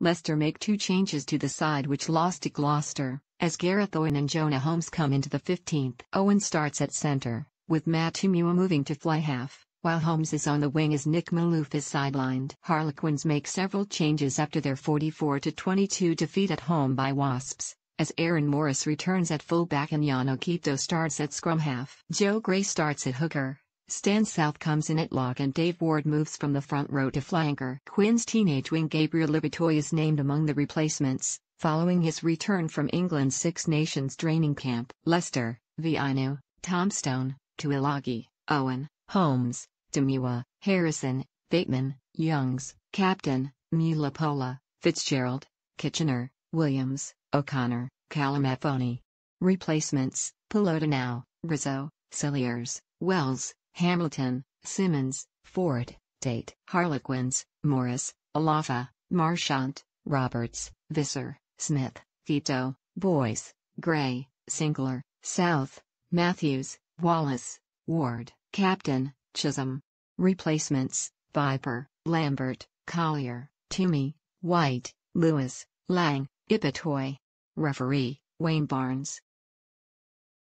Leicester make two changes to the side which lost to Gloucester, as Gareth Owen and Jonah Holmes come into the 15th. Owen starts at centre, with Mua moving to fly half, while Holmes is on the wing as Nick Maloof is sidelined. Harlequins make several changes after their 44-22 defeat at home by Wasps, as Aaron Morris returns at full back and Yano Kito starts at scrum half. Joe Gray starts at hooker, Stan South comes in at lock and Dave Ward moves from the front row to flanker. Quinn's teenage wing Gabriel Libetoy is named among the replacements, following his return from England's Six Nations training camp. Lester, Vianu, Tomstone, Tuilagi, Owen, Holmes, Demua, Harrison, Bateman, Youngs, Captain, Mulapola, Fitzgerald, Kitchener, Williams, O'Connor, Calamafoni. Replacements, Pelota now, Rizzo, Silliers, Wells, Hamilton, Simmons, Ford, Tate, Harlequins, Morris, Alafa, Marchant, Roberts, Visser, Smith, Vito, Boyce, Gray, Singler, South, Matthews, Wallace, Ward, Captain, Chisholm. Replacements Viper, Lambert, Collier, Toomey, White, Lewis, Lang, Ipatoy. Referee Wayne Barnes.